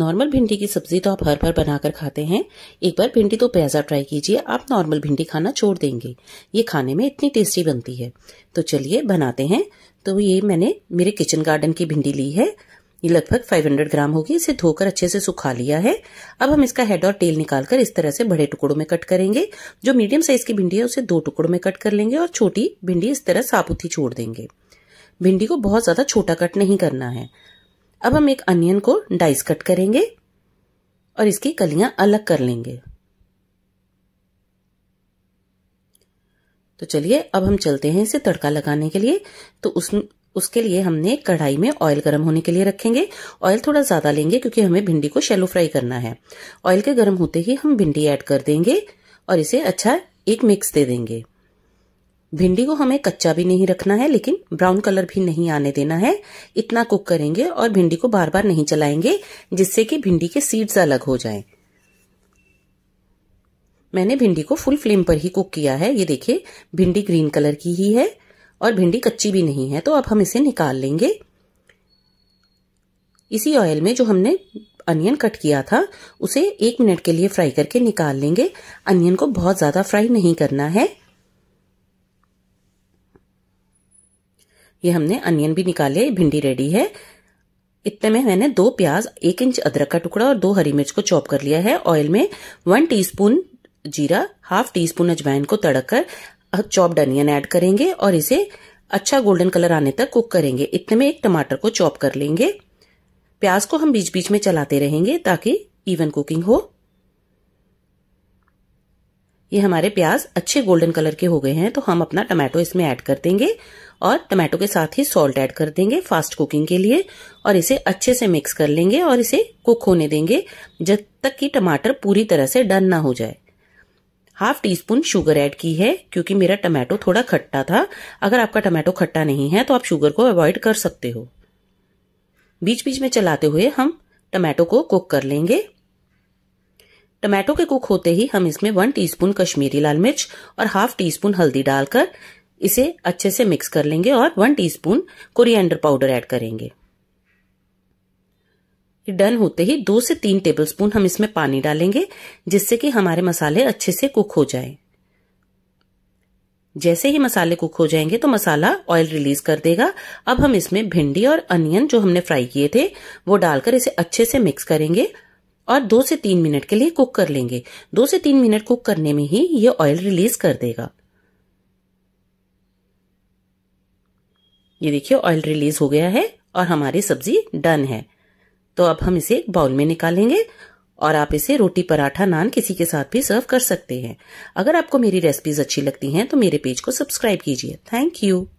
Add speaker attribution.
Speaker 1: Normal भिंडी की सब्जी तो आप हर बार बनाकर खाते हैं एक बार भिंडी तो प्याजा ट्राई कीजिए आप नॉर्मल भिंडी खाना छोड़ देंगे ये खाने में इतनी टेस्टी बनती है तो चलिए बनाते हैं तो ये मैंने मेरे किचन गार्डन की भिंडी ली है ये लगभग 500 ग्राम होगी इसे धोकर अच्छे से सुखा लिया है अब हम इसका हेड और टेल निकालकर इस तरह से बड़े टुकड़ों में कट करेंगे जो मीडियम साइज की भिंडी है उसे दो टुकड़ों में कट कर लेंगे और छोटी भिंडी इस तरह साबुत ही छोड़ देंगे भिंडी को बहुत ज्यादा छोटा कट नहीं करना है अब हम एक अनियन को डाइस कट करेंगे और इसकी कलियां अलग कर लेंगे तो चलिए अब हम चलते हैं इसे तड़का लगाने के लिए तो उस उसके लिए हमने कढ़ाई में ऑयल गर्म होने के लिए रखेंगे ऑयल थोड़ा ज़्यादा लेंगे क्योंकि हमें भिंडी को शैलो फ्राई करना है ऑयल के गर्म होते ही हम भिंडी ऐड कर देंगे और इसे अच्छा एक मिक्स दे देंगे भिंडी को हमें कच्चा भी नहीं रखना है लेकिन ब्राउन कलर भी नहीं आने देना है इतना कुक करेंगे और भिंडी को बार बार नहीं चलाएंगे जिससे कि भिंडी के सीड्स अलग हो जाएं। मैंने भिंडी को फुल फ्लेम पर ही कुक किया है ये देखिए भिंडी ग्रीन कलर की ही है और भिंडी कच्ची भी नहीं है तो अब हम इसे निकाल लेंगे इसी ऑयल में जो हमने अनियन कट किया था उसे एक मिनट के लिए फ्राई करके निकाल लेंगे अनियन को बहुत ज़्यादा फ्राई नहीं करना है ये हमने अनियन भी निकाले भिंडी रेडी है इतने में मैंने दो प्याज एक इंच अदरक का टुकड़ा और दो हरी मिर्च को चॉप कर लिया है ऑयल में वन टीस्पून जीरा हाफ टी स्पून अजवाइन को तड़क कर चॉप्ड अनियन ऐड करेंगे और इसे अच्छा गोल्डन कलर आने तक कुक करेंगे इतने में एक टमाटर को चॉप कर लेंगे प्याज को हम बीच बीच में चलाते रहेंगे ताकि इवन कुकिंग हो ये हमारे प्याज अच्छे गोल्डन कलर के हो गए हैं तो हम अपना टमाटो इसमें ऐड कर देंगे और टमाटो के साथ ही सॉल्ट ऐड कर देंगे फास्ट कुकिंग के लिए और इसे अच्छे से मिक्स कर लेंगे और इसे कुक होने देंगे जब तक कि टमाटर पूरी तरह से डन ना हो जाए half teaspoon sugar add की है क्योंकि मेरा टमाटो थोड़ा खट्टा था अगर आपका टमाटो खट्टा नहीं है तो आप शुगर को अवॉइड कर सकते हो बीच बीच में चलाते हुए हम टमाटो को कुक कर लेंगे टमाटो के कुक होते ही हम इसमें वन टीस्पून कश्मीरी लाल मिर्च और हाफ टी स्पून हल्दी डालकर इसे अच्छे से मिक्स कर लेंगे और one teaspoon coriander powder add करेंगे डन होते ही दो से तीन टेबलस्पून हम इसमें पानी डालेंगे जिससे कि हमारे मसाले अच्छे से कुक हो जाएं। जैसे ही मसाले कुक हो जाएंगे तो मसाला ऑयल रिलीज कर देगा अब हम इसमें भिंडी और अनियन जो हमने फ्राई किए थे वो डालकर इसे अच्छे से मिक्स करेंगे और दो से तीन मिनट के लिए कुक कर लेंगे दो से तीन मिनट कुक करने में ही ये ऑयल रिलीज कर देगा ये देखिए ऑयल रिलीज हो गया है और हमारी सब्जी डन है तो अब हम इसे एक बाउल में निकालेंगे और आप इसे रोटी पराठा नान किसी के साथ भी सर्व कर सकते हैं अगर आपको मेरी रेसिपीज अच्छी लगती हैं तो मेरे पेज को सब्सक्राइब कीजिए थैंक यू